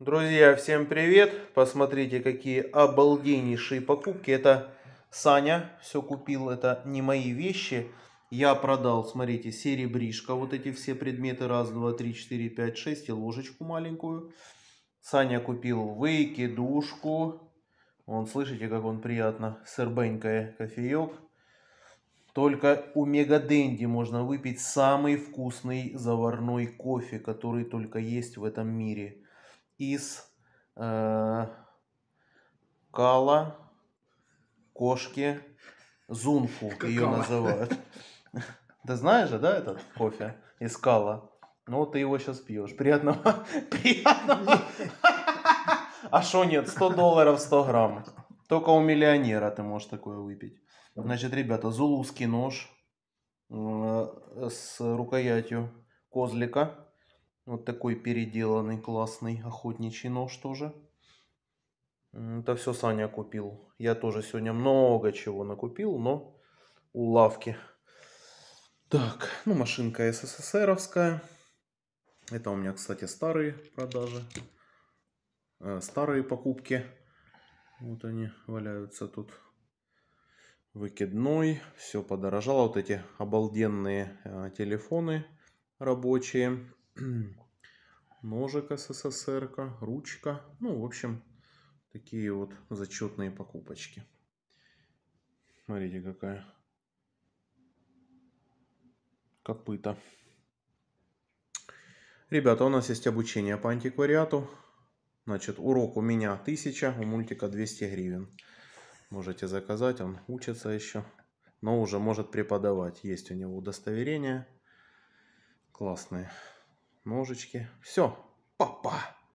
Друзья, всем привет! Посмотрите, какие обалденнейшие покупки. Это Саня все купил, это не мои вещи. Я продал, смотрите, серебришка, вот эти все предметы, раз, два, три, четыре, пять, шесть, и ложечку маленькую. Саня купил выкидушку. Вон, слышите, как он приятно сербенькая кофеек. Только у Мегаденди можно выпить самый вкусный заварной кофе, который только есть в этом мире из э, кала кошки зунку ее называют. Ты знаешь же, да, этот кофе из кала? Ну, вот ты его сейчас пьешь. Приятного. Приятного. А что нет, 100 долларов 100 грамм. Только у миллионера ты можешь такое выпить. Значит, ребята, зулузский нож э, с рукоятью козлика вот такой переделанный классный охотничий нож тоже. Это все Саня купил. Я тоже сегодня много чего накупил, но у лавки. Так, ну машинка СССРовская. Это у меня, кстати, старые продажи. Э, старые покупки. Вот они валяются тут. Выкидной. Все подорожало. Вот эти обалденные э, телефоны рабочие. ножик СССР, ручка. Ну, в общем, такие вот зачетные покупочки. Смотрите, какая копыта. Ребята, у нас есть обучение по антиквариату. Значит, урок у меня 1000, у мультика 200 гривен. Можете заказать, он учится еще. Но уже может преподавать. Есть у него удостоверение. Классные ножички. Все, папа! -па.